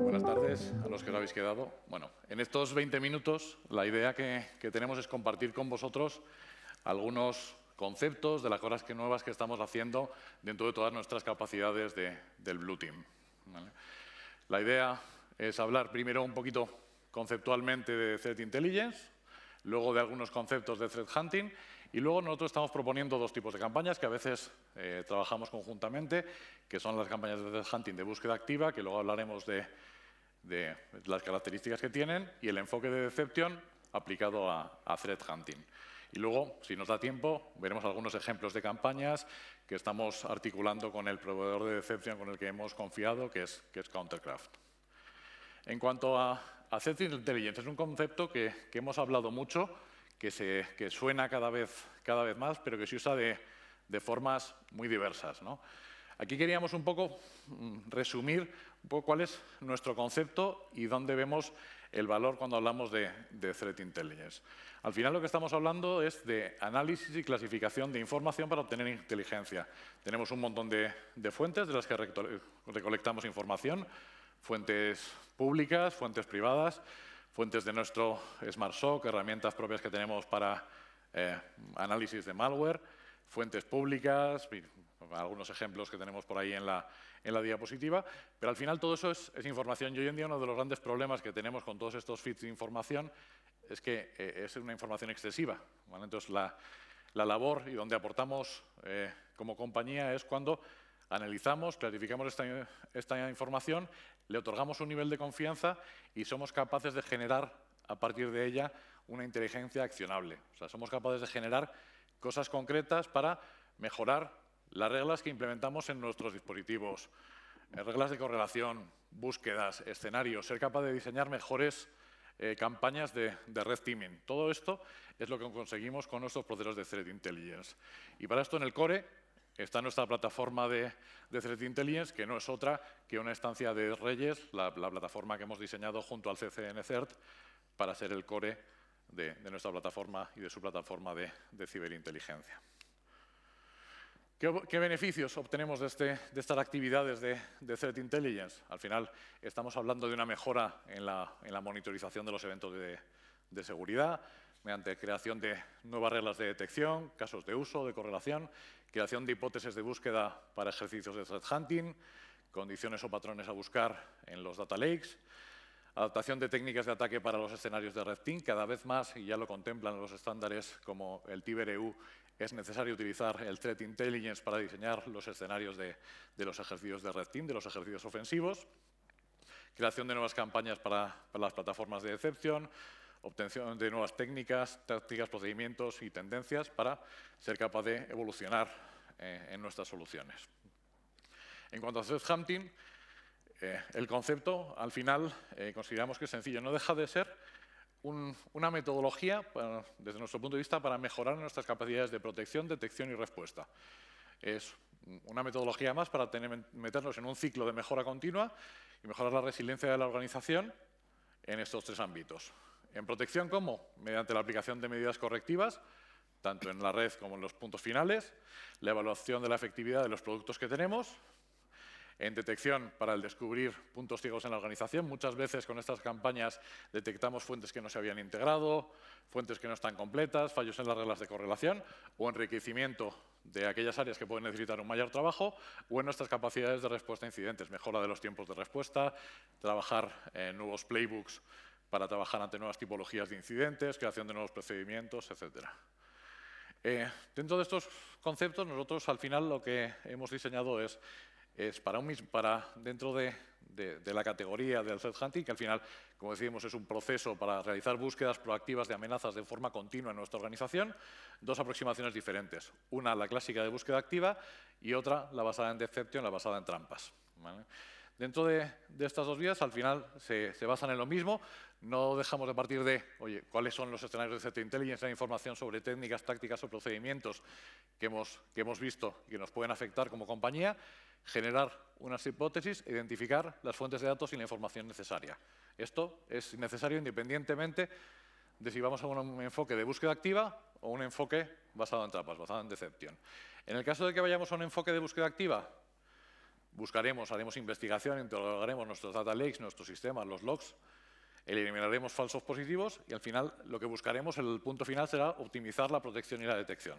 Buenas tardes a los que os habéis quedado. Bueno, en estos 20 minutos la idea que, tenemos es compartir con vosotros algunos conceptos de las cosas nuevas que estamos haciendo dentro de todas nuestras capacidades del Blue Team. La idea es hablar primero un poquito conceptualmente de Threat Intelligence, luego de algunos conceptos de Threat Hunting y luego nosotros estamos proponiendo dos tipos de campañas que a veces eh, trabajamos conjuntamente, que son las campañas de hunting de búsqueda activa, que luego hablaremos de, las características que tienen, y el enfoque de Deception aplicado a, threat hunting. Y luego, si nos da tiempo, veremos algunos ejemplos de campañas que estamos articulando con el proveedor de Deception con el que hemos confiado, que es, Countercraft. En cuanto a, a Threat Intelligence, es un concepto que, que hemos hablado mucho, que, suena cada vez, cada vez más, pero que se usa de, formas muy diversas. Aquí queríamos un poco mm, resumir un poco cuál es nuestro concepto y dónde vemos el valor cuando hablamos de, Threat Intelligence. Al final lo que estamos hablando es de análisis y clasificación de información para obtener inteligencia. Tenemos un montón de, fuentes de las que recolectamos información, fuentes públicas, fuentes privadas, fuentes de nuestro SmartSock, herramientas propias que tenemos para eh, análisis de malware, fuentes públicas, algunos ejemplos que tenemos por ahí en la, en la diapositiva, pero al final todo eso es, información. Y hoy en día uno de los grandes problemas que tenemos con todos estos feeds de información es que eh, es una información excesiva. Entonces, la, labor y donde aportamos eh, como compañía es cuando analizamos, clarificamos esta información le otorgamos un nivel de confianza y somos capaces de generar a partir de ella una inteligencia accionable. O sea, somos capaces de generar cosas concretas para mejorar las reglas que implementamos en nuestros dispositivos, eh, reglas de correlación, búsquedas, escenarios, ser capaz de diseñar mejores eh, campañas de, de, red teaming. Todo esto es lo que conseguimos con nuestros procesos de threat intelligence. Y para esto en el core está nuestra plataforma de, de Threat Intelligence, que no es otra que una estancia de Reyes, la, plataforma que hemos diseñado junto al CCN CERT para ser el core de, nuestra plataforma y de su plataforma de, ciberinteligencia. ¿Qué, beneficios obtenemos este, de, estas actividades de, de, Threat Intelligence? Al final, estamos hablando de una mejora en la, monitorización de los eventos de, seguridad, mediante creación de nuevas reglas de detección, casos de uso, de correlación creación de hipótesis de búsqueda para ejercicios de threat hunting, condiciones o patrones a buscar en los data lakes, adaptación de técnicas de ataque para los escenarios de red team, cada vez más, y ya lo contemplan los estándares como el TIBER-EU, es necesario utilizar el threat intelligence para diseñar los escenarios de, los ejercicios de red team, de los ejercicios ofensivos, creación de nuevas campañas para, para las plataformas de decepción, obtención de nuevas técnicas, tácticas, procedimientos y tendencias para ser capaz de evolucionar eh, en nuestras soluciones. En cuanto a threat hunting, eh, el concepto, al final, eh, consideramos que es sencillo. No deja de ser una metodología, desde nuestro punto de vista, para mejorar nuestras capacidades de protección, detección y respuesta. Es una metodología más para meternos en un ciclo de mejora continua y mejorar la resiliencia de la organización en estos tres ámbitos. ¿En protección cómo? Mediante la aplicación de medidas correctivas, tanto en la red como en los puntos finales, la evaluación de la efectividad de los productos que tenemos, en detección para el descubrir puntos ciegos en la organización. Muchas veces con estas campañas detectamos fuentes que no se habían integrado, fuentes que no están completas, fallos en las reglas de correlación o enriquecimiento de aquellas áreas que pueden necesitar un mayor trabajo o en nuestras capacidades de respuesta a incidentes, mejora de los tiempos de respuesta, trabajar en nuevos playbooks para trabajar ante nuevas tipologías de incidentes, creación de nuevos procedimientos, etc. Eh, dentro de estos conceptos, nosotros al final lo que hemos diseñado es, es para, un, para dentro de, la categoría del threat hunting, que al final, como decíamos, es un proceso para realizar búsquedas proactivas de amenazas de forma continua en nuestra organización, dos aproximaciones diferentes. Una, la clásica de búsqueda activa, y otra, la basada en decepción, la basada en trampas. Dentro de, estas dos vías, al final, se, basan en lo mismo. No dejamos de partir de, oye, cuáles son los escenarios de CT Intelligence, la información sobre técnicas, tácticas o procedimientos que hemos, que hemos visto y que nos pueden afectar como compañía, generar unas hipótesis, identificar las fuentes de datos y la información necesaria. Esto es necesario independientemente de si vamos a un enfoque de búsqueda activa o un enfoque basado en trampas, basado en decepción. En el caso de que vayamos a un enfoque de búsqueda activa, Buscaremos, haremos investigación, interrogaremos nuestros data lakes, nuestros sistemas, los logs, eliminaremos falsos positivos y al final lo que buscaremos, el punto final será optimizar la protección y la detección.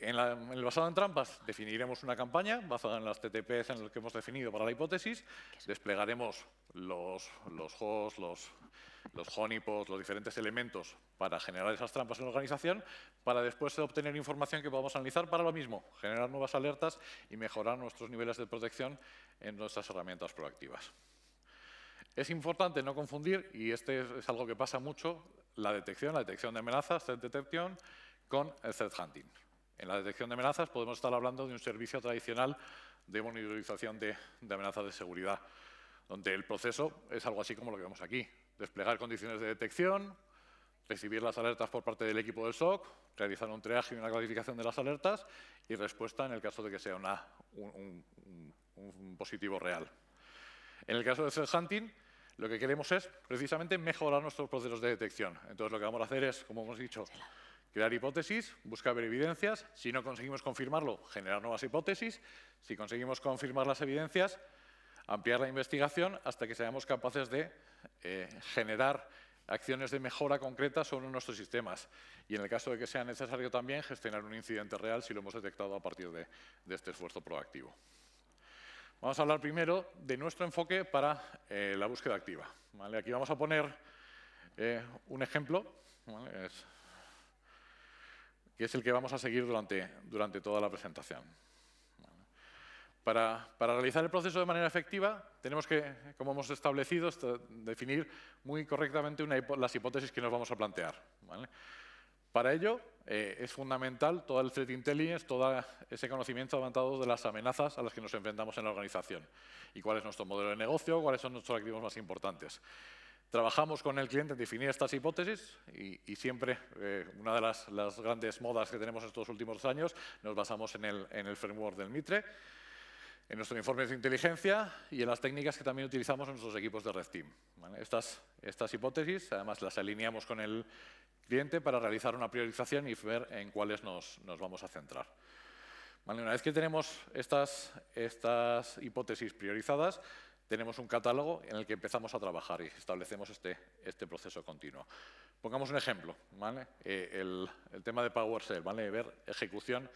En, el basado en trampas definiremos una campaña basada en las TTPs en las que hemos definido para la hipótesis, desplegaremos los, los hosts, los, los honeypots, los diferentes elementos para generar esas trampas en la organización, para después obtener información que podamos analizar para lo mismo, generar nuevas alertas y mejorar nuestros niveles de protección en nuestras herramientas proactivas. Es importante no confundir, y este es, algo que pasa mucho, la detección, la detección de amenazas, threat detection, con el threat hunting. En la detección de amenazas podemos estar hablando de un servicio tradicional de monitorización de, amenazas de seguridad, donde el proceso es algo así como lo que vemos aquí. Desplegar condiciones de detección, recibir las alertas por parte del equipo del SOC, realizar un triaje y una clasificación de las alertas y respuesta en el caso de que sea una, un, positivo real. En el caso de threat hunting, lo que queremos es precisamente mejorar nuestros procesos de detección. Entonces lo que vamos a hacer es, como hemos dicho, Crear hipótesis, buscar evidencias, si no conseguimos confirmarlo, generar nuevas hipótesis, si conseguimos confirmar las evidencias, ampliar la investigación hasta que seamos capaces de eh, generar acciones de mejora concreta sobre nuestros sistemas y en el caso de que sea necesario también gestionar un incidente real si lo hemos detectado a partir de, este esfuerzo proactivo. Vamos a hablar primero de nuestro enfoque para eh, la búsqueda activa. Aquí vamos a poner eh, un ejemplo y es el que vamos a seguir durante, durante toda la presentación. Para, realizar el proceso de manera efectiva, tenemos que, como hemos establecido, definir muy correctamente las hipótesis que nos vamos a plantear. Para ello, eh, es fundamental todo el threat intelligence, todo ese conocimiento avanzado de las amenazas a las que nos enfrentamos en la organización y cuál es nuestro modelo de negocio, cuáles son nuestros activos más importantes. Trabajamos con el cliente en definir estas hipótesis y, siempre eh, una de las, grandes modas que tenemos estos últimos años nos basamos en el, framework del MITRE, en nuestros informes de inteligencia y en las técnicas que también utilizamos en nuestros equipos de Red Team. Estas, hipótesis, además, las alineamos con el cliente para realizar una priorización y ver en cuáles nos, vamos a centrar. Una vez que tenemos estas hipótesis priorizadas, tenemos un catálogo en el que empezamos a trabajar y establecemos este, este proceso continuo. Pongamos un ejemplo, ¿vale? Eh, el, tema de PowerShell, ¿vale? Ver ejecución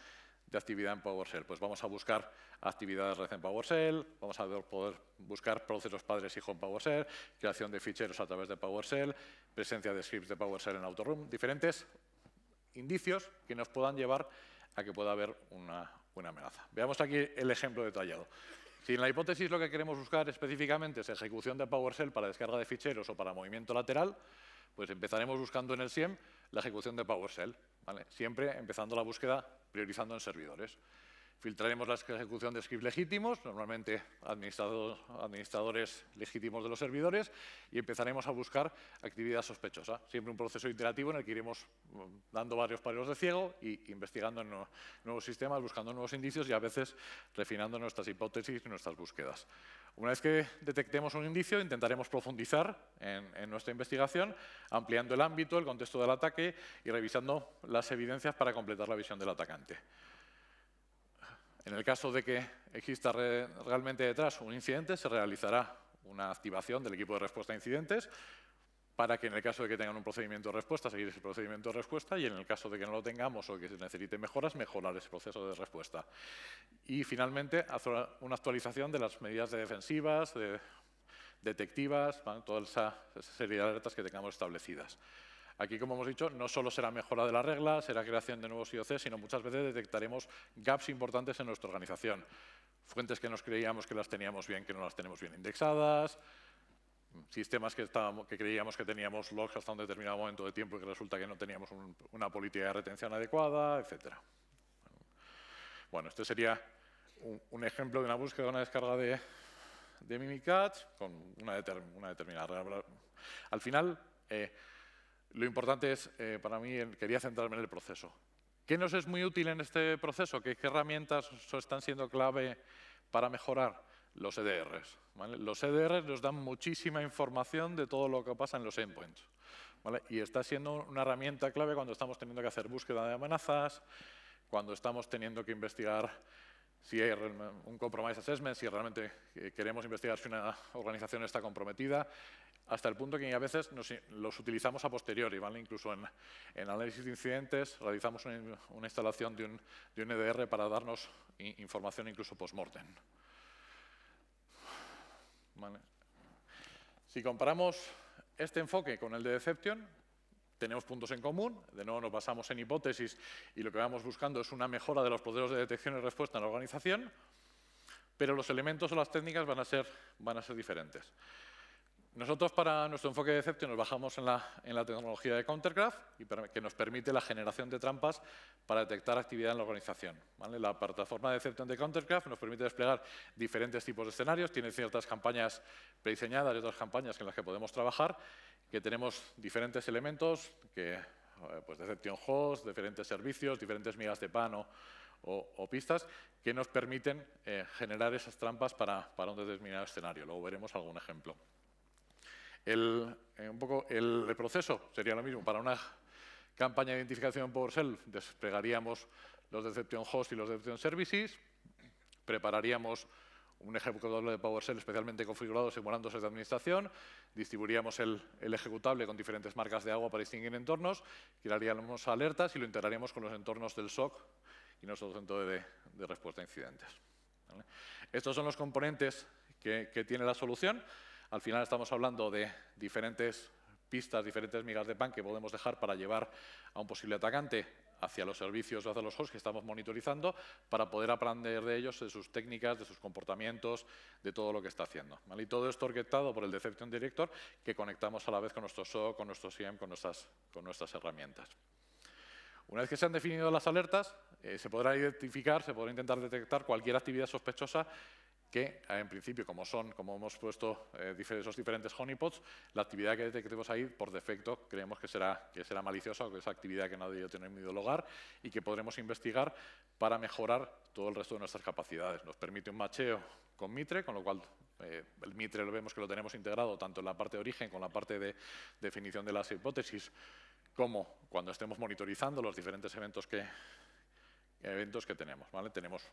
de actividad en PowerShell. Pues vamos a buscar actividades red en PowerShell, vamos a poder buscar procesos padres e hijo en PowerShell, creación de ficheros a través de PowerShell, presencia de scripts de PowerShell en AutoRoom, diferentes indicios que nos puedan llevar a que pueda haber una, una amenaza. Veamos aquí el ejemplo detallado. Si en la hipótesis lo que queremos buscar específicamente es ejecución de PowerShell para descarga de ficheros o para movimiento lateral, pues empezaremos buscando en el SIEM la ejecución de PowerShell, siempre empezando la búsqueda priorizando en servidores. Filtraremos la ejecución de scripts legítimos, normalmente administradores legítimos de los servidores, y empezaremos a buscar actividad sospechosa. Siempre un proceso iterativo en el que iremos mm, dando varios palos de ciego y e investigando en nuevos sistemas, buscando nuevos indicios y a veces refinando nuestras hipótesis y nuestras búsquedas. Una vez que detectemos un indicio, intentaremos profundizar en, nuestra investigación, ampliando el ámbito, el contexto del ataque y revisando las evidencias para completar la visión del atacante. En el caso de que exista realmente detrás un incidente, se realizará una activación del equipo de respuesta a incidentes para que en el caso de que tengan un procedimiento de respuesta, seguir ese procedimiento de respuesta y en el caso de que no lo tengamos o que se necesiten mejoras, mejorar ese proceso de respuesta. Y finalmente, hacer una actualización de las medidas defensivas, de detectivas, toda esa serie de alertas que tengamos establecidas. Aquí, como hemos dicho, no solo será mejora de la regla, será creación de nuevos IOC, sino muchas veces detectaremos gaps importantes en nuestra organización. Fuentes que nos creíamos que las teníamos bien, que no las tenemos bien indexadas, sistemas que, estábamos, que creíamos que teníamos logs hasta un determinado momento de tiempo y que resulta que no teníamos una política de retención adecuada, etc. Bueno, este sería un, ejemplo de una búsqueda de una descarga de, de con una, una determinada... Al final, eh, lo importante es, eh, para mí, quería centrarme en el proceso. ¿Qué nos es muy útil en este proceso? ¿Qué, qué herramientas están siendo clave para mejorar? Los EDRs. Los EDRs nos dan muchísima información de todo lo que pasa en los endpoints. Y está siendo una herramienta clave cuando estamos teniendo que hacer búsqueda de amenazas, cuando estamos teniendo que investigar si hay un compromise assessment, si realmente eh, queremos investigar si una organización está comprometida, hasta el punto que a veces los utilizamos a posteriori, ¿vale? incluso en, análisis de incidentes realizamos una, instalación de un, de EDR para darnos información incluso post-mortem. Si comparamos este enfoque con el de Deception, tenemos puntos en común, de nuevo nos basamos en hipótesis y lo que vamos buscando es una mejora de los procesos de detección y respuesta en la organización, pero los elementos o las técnicas van a ser, van a ser diferentes. Nosotros para nuestro enfoque de Deception nos bajamos en la, en la tecnología de Countercraft y que nos permite la generación de trampas para detectar actividad en la organización. ¿vale? La plataforma de Deception de Countercraft nos permite desplegar diferentes tipos de escenarios, tiene ciertas campañas prediseñadas y otras campañas en las que podemos trabajar, que tenemos diferentes elementos, que, eh, pues Deception Host, diferentes servicios, diferentes migas de pan o, pistas, que nos permiten eh, generar esas trampas para, para un determinado escenario. Luego veremos algún ejemplo. El, eh, un poco el, proceso sería lo mismo. Para una campaña de identificación por PowerShell desplegaríamos los Deception hosts y los Deception Services, prepararíamos un ejecutable de PowerShell especialmente configurado simulando de administración, distribuiríamos el, ejecutable con diferentes marcas de agua para distinguir entornos, crearíamos alertas y lo integraríamos con los entornos del SOC y nuestro centro de, respuesta a incidentes. Estos son los componentes que, que tiene la solución. Al final estamos hablando de diferentes pistas, diferentes migas de pan que podemos dejar para llevar a un posible atacante hacia los servicios hacia los hosts que estamos monitorizando para poder aprender de ellos, de sus técnicas, de sus comportamientos, de todo lo que está haciendo. Y todo esto orquestado por el Deception Director que conectamos a la vez con nuestro SOC, con nuestro SIEM, con nuestras, con nuestras herramientas. Una vez que se han definido las alertas, eh, se podrá identificar, se podrá intentar detectar cualquier actividad sospechosa que eh, en principio, como son, como hemos puesto eh, esos diferentes honeypots, la actividad que detectemos ahí, por defecto, creemos que será, que será maliciosa o que esa actividad que nadie ha debido tener hogar lugar y que podremos investigar para mejorar todo el resto de nuestras capacidades. Nos permite un macheo con Mitre, con lo cual eh, el Mitre lo vemos que lo tenemos integrado tanto en la parte de origen con la parte de definición de las hipótesis, como cuando estemos monitorizando los diferentes eventos que, eventos que tenemos. ¿vale? Tenemos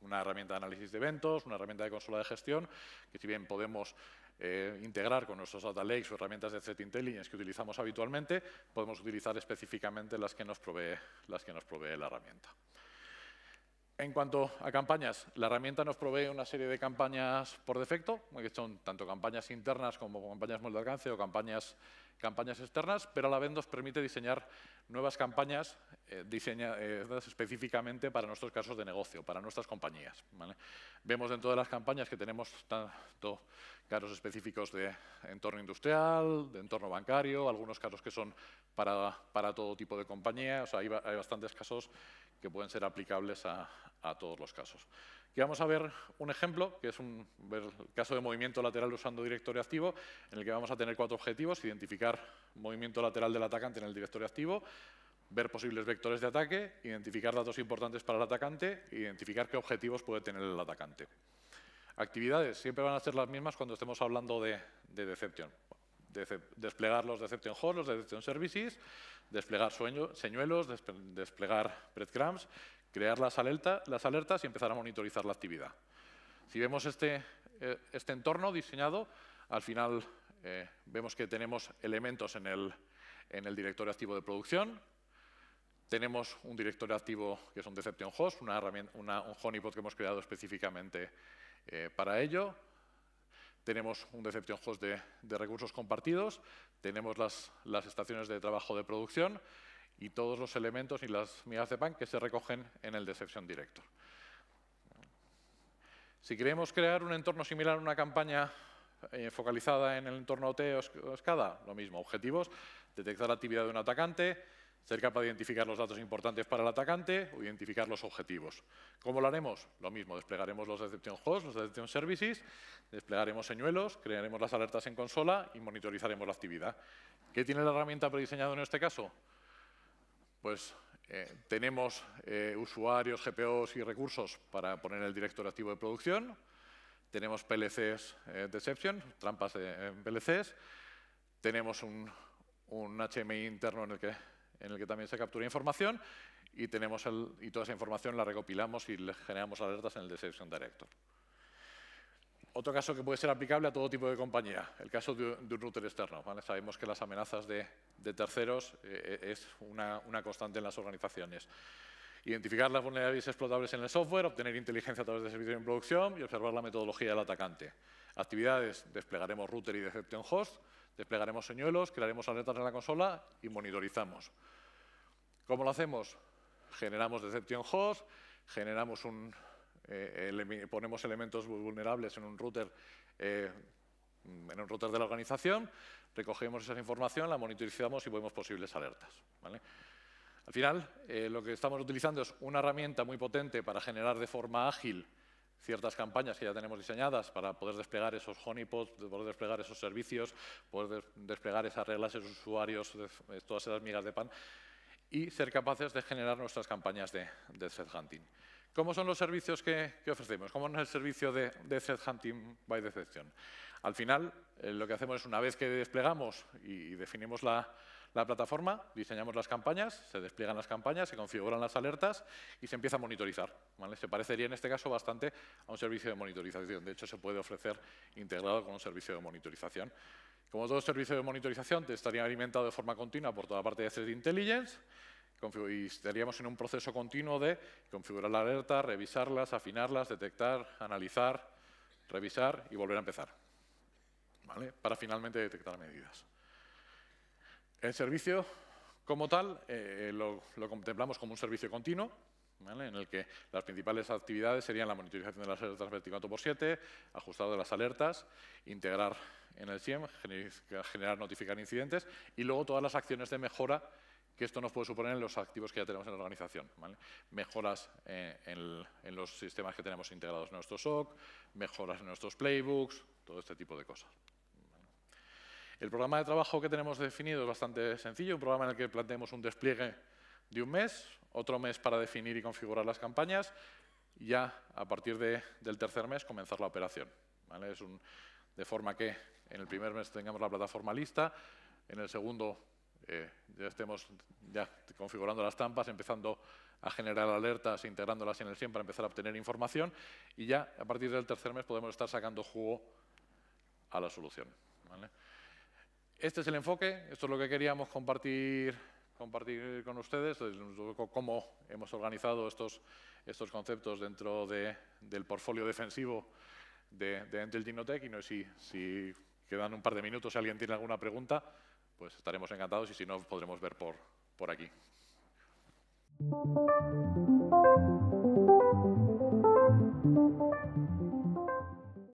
una herramienta de análisis de eventos, una herramienta de consola de gestión, que si bien podemos eh, integrar con nuestros data lakes o herramientas de threat intelligence que utilizamos habitualmente, podemos utilizar específicamente las que nos provee, las que nos provee la herramienta. En cuanto a campañas, la herramienta nos provee una serie de campañas por defecto, que son tanto campañas internas como campañas de alcance o campañas campañas externas, pero a la vez nos permite diseñar nuevas campañas eh, diseñadas específicamente para nuestros casos de negocio, para nuestras compañías. Vemos dentro de las campañas que tenemos tanto casos específicos de entorno industrial, de entorno bancario, algunos casos que son para, todo tipo de compañía, hay, bastantes casos que pueden ser aplicables a todos los casos vamos a ver un ejemplo, que es un, caso de movimiento lateral usando directorio activo, en el que vamos a tener cuatro objetivos, identificar movimiento lateral del atacante en el directorio activo, ver posibles vectores de ataque, identificar datos importantes para el atacante, identificar qué objetivos puede tener el atacante. Actividades siempre van a ser las mismas cuando estemos hablando de, Deception. desplegar los Deception Holes, los Deception Services, desplegar señuelos, desplegar breadcrumbs crear las, las alertas y empezar a monitorizar la actividad. Si vemos este, eh, este entorno diseñado, al final eh, vemos que tenemos elementos en el, en el directorio activo de producción, tenemos un directorio activo que es un Deception Host, una un honeypot que hemos creado específicamente eh, para ello. Tenemos un Deception Host de, recursos compartidos, tenemos las, las, estaciones de trabajo de producción y todos los elementos y las unidades de PAN que se recogen en el Deception Director. Si queremos crear un entorno similar a una campaña eh, focalizada en el entorno OT o SCADA, lo mismo, objetivos, detectar la actividad de un atacante, ser capaz de identificar los datos importantes para el atacante o identificar los objetivos. ¿Cómo lo haremos? Lo mismo, desplegaremos los Deception Hosts, los Deception Services, desplegaremos señuelos, crearemos las alertas en consola y monitorizaremos la actividad. ¿Qué tiene la herramienta prediseñada en este caso? pues eh, tenemos eh, usuarios, GPOs y recursos para poner el director activo de producción, tenemos PLCs eh, deception, trampas de PLCs, tenemos un, HMI interno en el, que, también se captura información y, y toda esa información la recopilamos y le generamos alertas en el deception director. Otro caso que puede ser aplicable a todo tipo de compañía, el caso de, un router externo. ¿vale? Sabemos que las amenazas de, terceros eh, eh, es una, una constante en las organizaciones identificar las vulnerabilidades explotables en el software, obtener inteligencia a través de servicios en producción y observar la metodología del atacante. Actividades, desplegaremos router y deception host, desplegaremos señuelos, crearemos alertas en la consola y monitorizamos. ¿Cómo lo hacemos? Generamos deception host, generamos un, eh, ponemos elementos vulnerables en un router eh, en un router de la organización, recogemos esa información, la monitorizamos y vemos posibles alertas. Al final, eh, lo que estamos utilizando es una herramienta muy potente para generar de forma ágil ciertas campañas que ya tenemos diseñadas para poder desplegar esos honeypots, poder desplegar esos servicios, poder desplegar esas reglas, esos usuarios, todas esas migas de pan, y ser capaces de generar nuestras campañas de, de hunting. ¿Cómo son los servicios que, ofrecemos? ¿Cómo es el servicio de, Threat Hunting by Deception? Al final, eh, lo que hacemos es, una vez que desplegamos y, definimos la, plataforma, diseñamos las campañas, se despliegan las campañas, se configuran las alertas y se empieza a monitorizar. ¿vale? Se parecería en este caso bastante a un servicio de monitorización. De hecho, se puede ofrecer integrado con un servicio de monitorización. Como todo servicio de monitorización, te estaría alimentado de forma continua por toda parte de Threat Intelligence, y estaríamos en un proceso continuo de configurar la alerta, revisarlas, afinarlas, detectar, analizar, revisar y volver a empezar, para finalmente detectar medidas. El servicio como tal eh, lo, contemplamos como un servicio continuo, en el que las principales actividades serían la monitorización de las alertas 24x7, ajustar de las alertas, integrar en el SIEM, generar notificar incidentes y luego todas las acciones de mejora que esto nos puede suponer en los activos que ya tenemos en la organización. Mejoras eh, en, los sistemas que tenemos integrados en nuestro SOC, mejoras en nuestros playbooks, todo este tipo de cosas. El programa de trabajo que tenemos definido es bastante sencillo, un programa en el que planteemos un despliegue de un mes, otro mes para definir y configurar las campañas, y ya a partir del tercer mes comenzar la operación. de forma que en el primer mes tengamos la plataforma lista, en el segundo eh, ya estemos ya configurando las trampas, empezando a generar alertas, integrándolas en el SIEM para empezar a obtener información y ya a partir del tercer mes podemos estar sacando jugo a la solución. Este es el enfoque, esto es lo que queríamos compartir, compartir con ustedes, cómo hemos organizado estos, estos conceptos dentro del portfolio defensivo de, de Entel y no sé si quedan un par de minutos si alguien tiene alguna pregunta pues estaremos encantados y si no, podremos ver por, por aquí.